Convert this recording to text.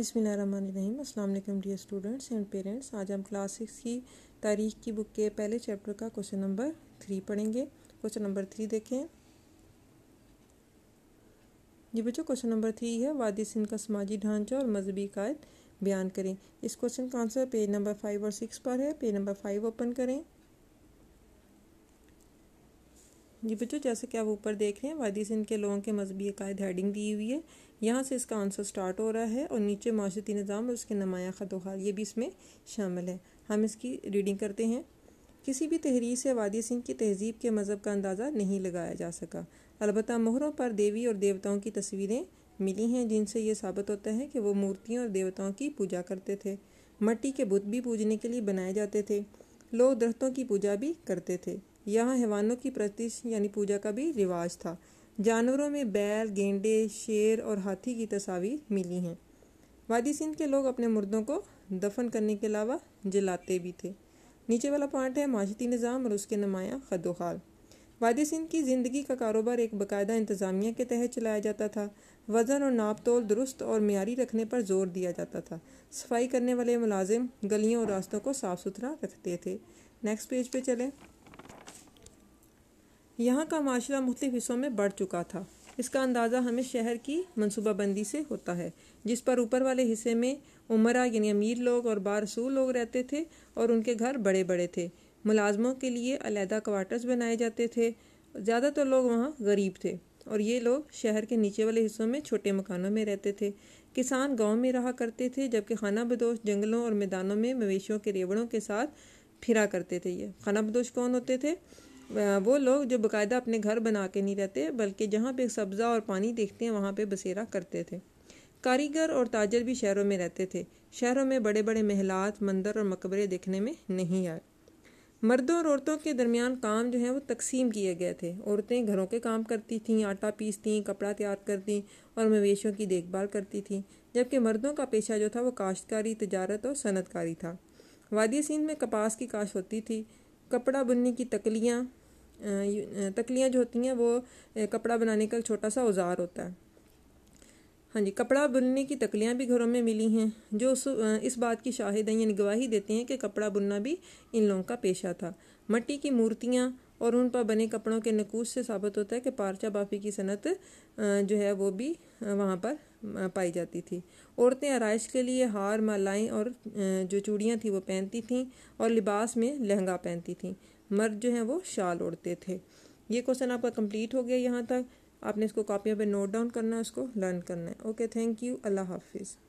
अस्सलाम वालेकुम dear students and parents आज हम क्लास सिक्स की तारीख की बुक के पहले चैप्टर का क्वेश्चन नंबर थ्री पढ़ेंगे क्वेश्चन नंबर थ्री देखें जी बच्चों क्वेश्चन नंबर थ्री है वादी सिंध का समाजी ढांचा और मजहबी कायद बयान करें इस क्वेश्चन का आंसर पेज नंबर फाइव और सिक्स पर है पेज नंबर फाइव ओपन करें जी बच्चों जैसे कि आप ऊपर देख रहे हैं वादी सिंध के लोगों के मजहबी अकायद हेडिंग दी हुई है यहाँ से इसका आंसर स्टार्ट हो रहा है और नीचे माशरती निज़ाम और उसके नुमाया खतोहाल ये भी इसमें शामिल है हम इसकी रीडिंग करते हैं किसी भी तहरीर से वादी सिंह की तहजीब के मज़हब का अंदाज़ा नहीं लगाया जा सका अलबत् मोहरों पर देवी और देवताओं की तस्वीरें मिली हैं जिनसे ये साबित होता है कि वो मूर्तियों और देवताओं की पूजा करते थे मट्टी के बुत भी पूजने के लिए बनाए जाते थे लोग दरख्तों की पूजा भी करते थे यहाँ हैवानों की प्रतिश यानी पूजा का भी रिवाज था जानवरों में बैल गेंडे शेर और हाथी की तस्वीर मिली हैं वादी सिंध के लोग अपने मुर्दों को दफन करने के अलावा जलाते भी थे नीचे वाला पॉइंट है माशती निज़ाम और उसके नमाया खदोखाल वादी सिंध की ज़िंदगी का कारोबार एक बाकायदा इंतज़ामिया के तहत चलाया जाता था वज़न और नाप तोल दुरुस्त और मीरी रखने पर जोर दिया जाता था सफाई करने वाले मुलाजिम गलियों और रास्तों को साफ़ सुथरा रखते थे नेक्स्ट पेज पे चलें यहाँ का माशरा मुख्त हिस्सों में बढ़ चुका था इसका अंदाज़ा हमें शहर की मनसूबाबंदी से होता है जिस पर ऊपर वाले हिस्से में उमरा यानी अमीर लोग और बारसूल लोग रहते थे और उनके घर बड़े बड़े थे मुलाजमों के लिए अलहदा क्वार्टर्स बनाए जाते थे ज़्यादातर लोग वहाँ गरीब थे और ये लोग शहर के नीचे वाले हिस्सों में छोटे मकानों में रहते थे किसान गांव में रहा करते थे जबकि खाना बदोश जंगलों और मैदानों में मवेशियों के रेवड़ों के साथ फिरा करते थे ये खाना बदोश कौन होते थे वो लोग जो बकायदा अपने घर बना के नहीं रहते बल्कि जहाँ पे सब्ज़ा और पानी देखते हैं वहाँ पे बसेरा करते थे कारीगर और ताजर भी शहरों में रहते थे शहरों में बड़े बड़े महलात मंदिर और मकबरे देखने में नहीं आए मर्दों और औरतों के दरमियान काम जो है वो तकसीम किए गए थे औरतें घरों के काम करती थीं आटा पीसती कपड़ा तैयार करती और मवेशियों की देखभाल करती थीं जबकि मर्दों का पेशा जो था वो काश्तकारी तजारत और सनतकारी था वादी सिंध में कपास की काश होती थी कपड़ा बुनने की तकलियाँ तकलियाँ जो होती हैं वो कपड़ा बनाने का एक छोटा सा औजार होता है हाँ जी कपड़ा बुनने की तकलियाँ भी घरों में मिली हैं जो उस इस बात की शाहिद हैं यानी गवाही देते हैं कि कपड़ा बुनना भी इन लोगों का पेशा था मट्टी की मूर्तियाँ और उन पर बने कपड़ों के नकूश से साबित होता है कि पारचा बाफी की सनत जो है वो भी वहाँ पर पाई जाती थी औरतें आरइश के लिए हार मालाएँ और जो चूड़ियाँ थी वो पहनती थीं और लिबास में लहंगा पहनती थीं मर्द जो हैं वो शाल ओढ़ते थे ये क्वेश्चन आपका कंप्लीट हो गया यहाँ तक आपने इसको कापियों पे नोट डाउन करना है उसको लर्न करना है ओके थैंक यू अल्लाह हाफिज़